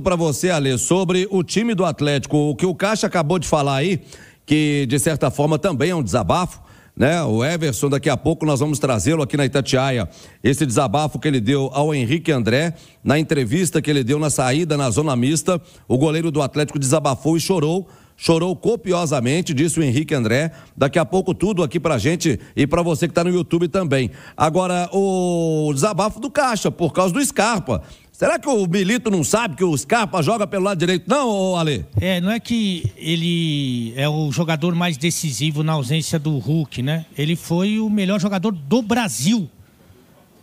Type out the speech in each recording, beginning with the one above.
para você, Alê, sobre o time do Atlético. O que o Caixa acabou de falar aí, que de certa forma também é um desabafo, né? O Everson, daqui a pouco nós vamos trazê-lo aqui na Itatiaia. Esse desabafo que ele deu ao Henrique André, na entrevista que ele deu na saída na zona mista, o goleiro do Atlético desabafou e chorou. Chorou copiosamente, disse o Henrique André. Daqui a pouco tudo aqui pra gente e pra você que tá no YouTube também. Agora, o desabafo do Caixa, por causa do Scarpa. Será que o Milito não sabe que o Scarpa joga pelo lado direito, não, Ale? É, não é que ele é o jogador mais decisivo na ausência do Hulk, né? Ele foi o melhor jogador do Brasil.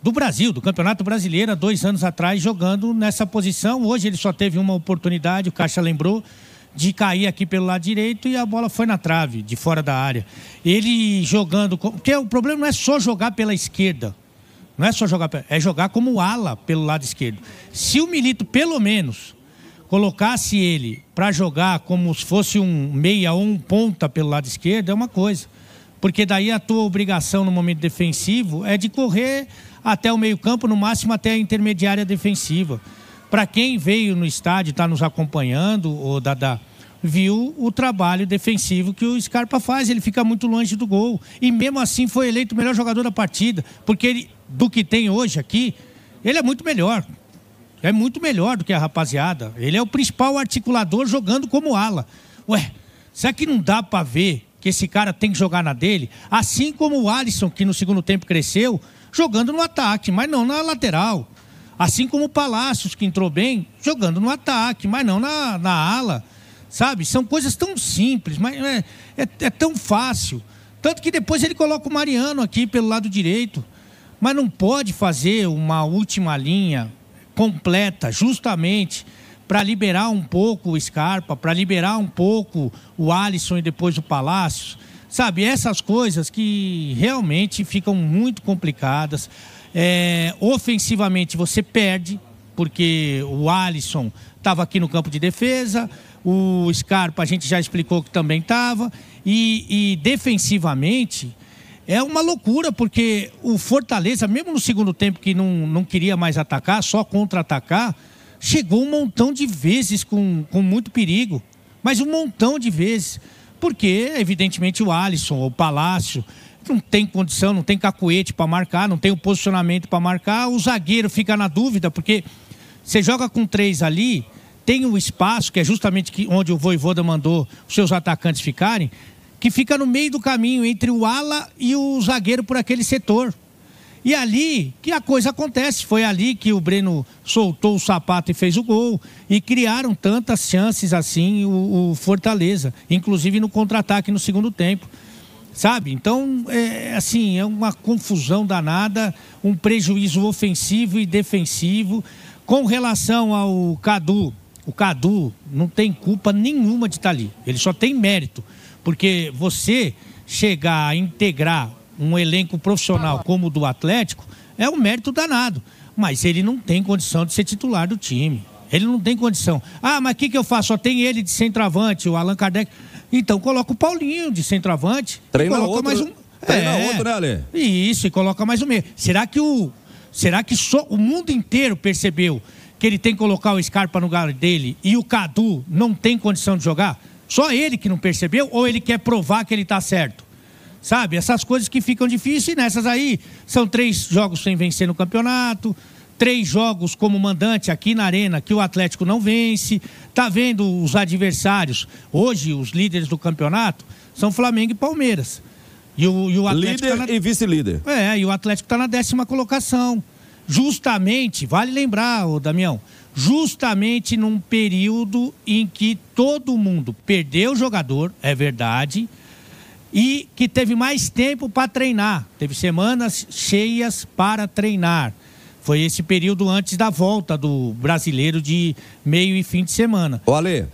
Do Brasil, do Campeonato Brasileiro, há dois anos atrás, jogando nessa posição. Hoje ele só teve uma oportunidade, o Caixa lembrou, de cair aqui pelo lado direito e a bola foi na trave, de fora da área. Ele jogando. Porque o problema não é só jogar pela esquerda. Não é só jogar, é jogar como ala pelo lado esquerdo. Se o Milito, pelo menos, colocasse ele para jogar como se fosse um meia ou um ponta pelo lado esquerdo, é uma coisa. Porque daí a tua obrigação no momento defensivo é de correr até o meio-campo, no máximo até a intermediária defensiva. Para quem veio no estádio, está nos acompanhando, o Dada, viu o trabalho defensivo que o Scarpa faz. Ele fica muito longe do gol. E mesmo assim foi eleito o melhor jogador da partida, porque ele do que tem hoje aqui, ele é muito melhor. É muito melhor do que a rapaziada. Ele é o principal articulador jogando como ala. Ué, será que não dá para ver que esse cara tem que jogar na dele? Assim como o Alisson, que no segundo tempo cresceu, jogando no ataque, mas não na lateral. Assim como o Palácios, que entrou bem, jogando no ataque, mas não na, na ala. Sabe? São coisas tão simples, mas é, é, é tão fácil. Tanto que depois ele coloca o Mariano aqui pelo lado direito. Mas não pode fazer uma última linha completa, justamente para liberar um pouco o Scarpa, para liberar um pouco o Alisson e depois o Palácio. Sabe, essas coisas que realmente ficam muito complicadas. É, ofensivamente você perde, porque o Alisson estava aqui no campo de defesa, o Scarpa a gente já explicou que também estava, e, e defensivamente é uma loucura, porque o Fortaleza, mesmo no segundo tempo que não, não queria mais atacar, só contra-atacar, chegou um montão de vezes com, com muito perigo. Mas um montão de vezes. Porque, evidentemente, o Alisson, o Palácio, não tem condição, não tem cacuete para marcar, não tem o posicionamento para marcar. O zagueiro fica na dúvida, porque você joga com três ali, tem o um espaço, que é justamente onde o Voivoda mandou os seus atacantes ficarem que fica no meio do caminho entre o ala e o zagueiro por aquele setor. E ali que a coisa acontece. Foi ali que o Breno soltou o sapato e fez o gol. E criaram tantas chances assim o, o Fortaleza, inclusive no contra-ataque no segundo tempo. Sabe? Então, é, assim, é uma confusão danada, um prejuízo ofensivo e defensivo. Com relação ao Cadu, o Cadu não tem culpa nenhuma de estar tá ali. Ele só tem mérito. Porque você chegar a integrar um elenco profissional como o do Atlético é um mérito danado. Mas ele não tem condição de ser titular do time. Ele não tem condição. Ah, mas o que, que eu faço? Só tem ele de centroavante, o Allan Kardec. Então coloca o Paulinho de centroavante. Treina coloca outro, mais um. Treina é, outro, né, Ale? Isso, e coloca mais um meio. Será que o. Será que só o mundo inteiro percebeu que ele tem que colocar o Scarpa no lugar dele e o Cadu não tem condição de jogar? Só ele que não percebeu ou ele quer provar que ele está certo? Sabe? Essas coisas que ficam difíceis e nessas aí são três jogos sem vencer no campeonato, três jogos como mandante aqui na arena que o Atlético não vence. Tá vendo os adversários hoje, os líderes do campeonato são Flamengo e Palmeiras. E o, e o Atlético líder tá na... e vice-líder. É, e o Atlético está na décima colocação justamente, vale lembrar, ô Damião, justamente num período em que todo mundo perdeu jogador, é verdade, e que teve mais tempo para treinar, teve semanas cheias para treinar. Foi esse período antes da volta do brasileiro de meio e fim de semana. Ô Ale,